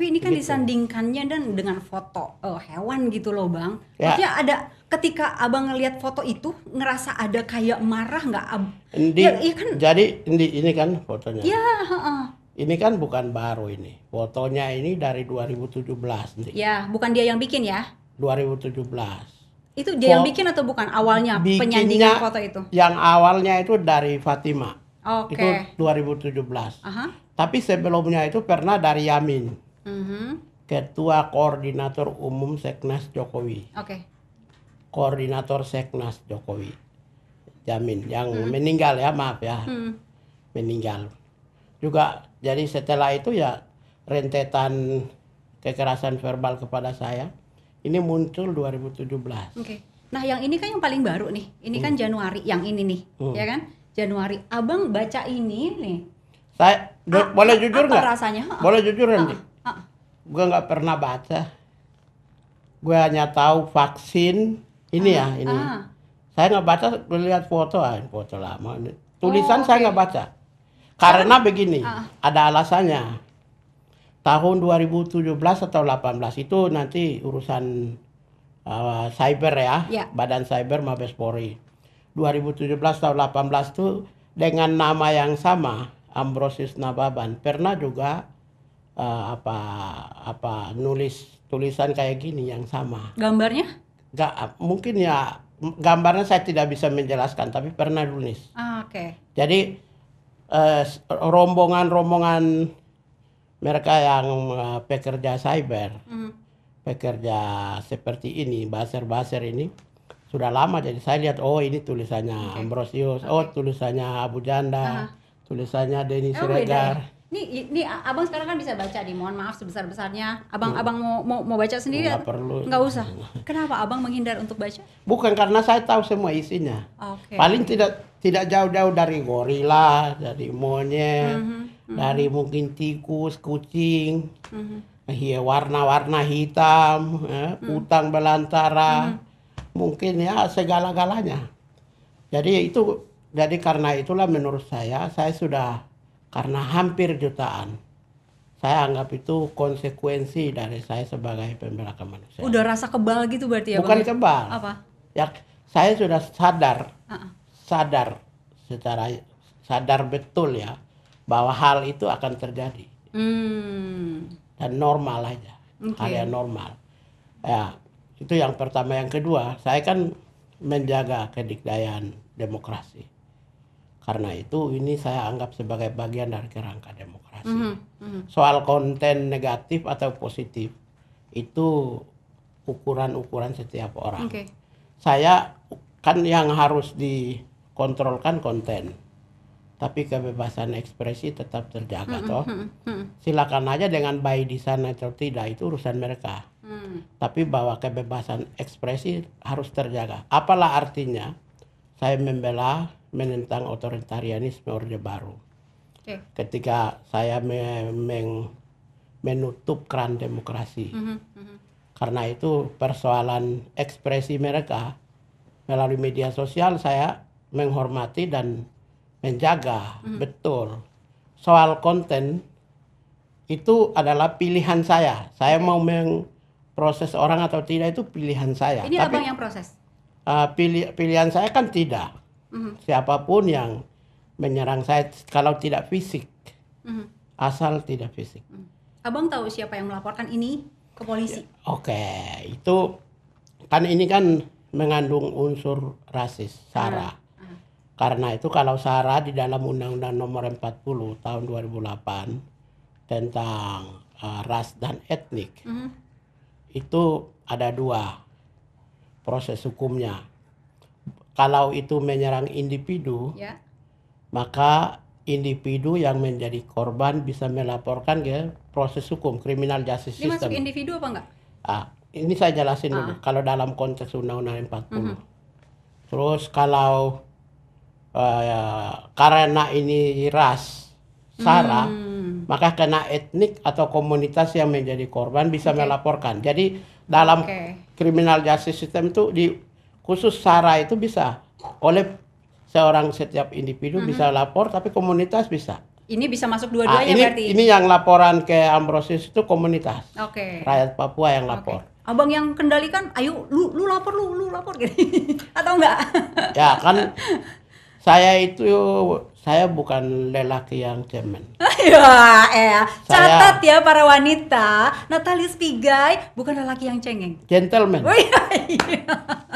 tapi ini kan gitu. disandingkannya dan dengan foto uh, hewan gitu loh bang ya. maksudnya ada ketika abang ngelihat foto itu ngerasa ada kayak marah nggak abang? ya, ya kan jadi ini ini kan fotonya ya uh. ini kan bukan baru ini fotonya ini dari 2017 nih. ya bukan dia yang bikin ya 2017 itu dia Fo yang bikin atau bukan awalnya penyandingan foto itu? Yang awalnya itu dari Fatima. Okay. Itu 2017. Aha. Tapi sebelumnya itu pernah dari Yamin hmm Ketua Koordinator Umum Seknas Jokowi. Oke. Okay. Koordinator Seknas Jokowi. Jamin yang hmm meninggal ya, maaf ya. hmm Meninggal. Juga jadi setelah itu ya rentetan kekerasan verbal kepada saya ini muncul 2017. Oke. Okay. Nah, yang ini kan yang paling baru nih. Ini hmm. kan mm. Januari yang ini nih, hmm. ya kan? Januari. Abang baca ini nih. Saya boleh jujur nggak? rasanya? Boleh jujur nih gue nggak pernah baca gue hanya tahu vaksin ini ya, ah, ya ini ah. saya nggak baca lihat foto ah foto lama tulisan oh, saya nggak baca karena begini ah. ada alasannya tahun 2017 atau 18 itu nanti urusan uh, cyber ya yeah. badan cyber Mabes Polri 2017 atau 18 itu dengan nama yang sama Ambrosius Nababan pernah juga uh, apa apa nulis tulisan kayak gini yang sama. Gambarnya? Gak, mungkin ya gambarnya saya tidak bisa menjelaskan tapi pernah nulis. Ah, Oke. Okay. Jadi eh, rombongan-rombongan mereka yang eh, pekerja cyber, mm. pekerja seperti ini, baser-baser ini sudah lama. Jadi saya lihat oh ini tulisannya okay. Ambrosius, okay. oh tulisannya Abu Janda, uh -huh. tulisannya Denny ya? Siregar. Oh, ini ini abang sekarang kan bisa baca nih. Mohon maaf sebesar besarnya. Abang, hmm. abang mau, mau mau baca sendiri? Nggak kan? perlu. Nggak usah. Kenapa abang menghindar untuk baca? Bukan karena saya tahu semua isinya. Okay. Paling tidak tidak jauh-jauh dari gorila, dari monyet, mm -hmm. Mm -hmm. dari mungkin tikus, kucing, mm -hmm. warna-warna hitam, ya, mm. utang belantara, mm -hmm. mungkin ya segala-galanya. Jadi itu, jadi karena itulah menurut saya saya sudah karena hampir jutaan. Saya anggap itu konsekuensi dari saya sebagai pembela kemanusiaan. Udah rasa kebal gitu berarti ya? Bukan bang? kebal. Apa? Ya saya sudah sadar, uh-uh. sadar secara sadar betul ya bahwa hal itu akan terjadi hmm. dan normal aja, okay. hal yang normal. Ya itu yang pertama, yang kedua saya kan menjaga kedikdayaan demokrasi karena itu ini saya anggap sebagai bagian dari kerangka demokrasi. Mm -hmm. Soal konten negatif atau positif itu ukuran-ukuran setiap orang. Okay. Saya kan yang harus dikontrolkan konten. Tapi kebebasan ekspresi tetap terjaga mm -hmm. toh. Mhm, mhm. Silakan aja dengan baik di sana atau tidak itu urusan mereka. Mm. Tapi bahwa kebebasan ekspresi harus terjaga. Apalah artinya saya membela menentang otoritarianisme Orde Baru. Okay. Ketika saya me meng menutup keran demokrasi. Mm -hmm. Mm -hmm. Karena itu persoalan ekspresi mereka melalui media sosial saya menghormati dan menjaga mm -hmm. betul. Soal konten itu adalah pilihan saya. Saya mau proses orang atau tidak itu pilihan saya. Ini Tapi, abang yang proses? Uh, pilih, pilihan saya kan tidak hmm Siapapun yang menyerang saya kalau tidak fisik, mm-hmm. asal tidak fisik. Mm-hmm. Abang tahu siapa yang melaporkan ini ke polisi? Ya, oke, okay. itu kan ini kan mengandung unsur rasis, sarah. Mm-hmm. mm-hmm. Karena itu kalau sarah di dalam Undang-Undang Nomor 40 Tahun 2008 tentang uh, ras dan etnik mm -hmm. itu ada dua proses hukumnya kalau itu menyerang individu, ya. maka individu yang menjadi korban bisa melaporkan ke proses hukum kriminal justice Ini system. Ini masuk individu apa enggak? Ah, ini saya jelasin ah. dulu kalau dalam konteks undang-undang 40. Uh -huh. Terus kalau uh, karena ini ras sara, hmm. maka kena etnik atau komunitas yang menjadi korban bisa okay. melaporkan. Jadi dalam okay. criminal justice system itu di khusus SARA itu bisa oleh seorang setiap individu mm -hmm. bisa lapor tapi komunitas bisa. Ini bisa masuk dua-duanya ah, ini, berarti. Ini yang laporan ke Ambrosius itu komunitas. Oke. Okay. Rakyat Papua yang lapor. Okay. Abang yang kendalikan, ayo lu lu lapor lu lu lapor gitu. Atau enggak? ya kan saya itu saya bukan lelaki yang cemen. ya, eh. Catat ya para wanita, Natalis Pigai bukan lelaki yang cengeng. Gentleman. Oh, iya, iya.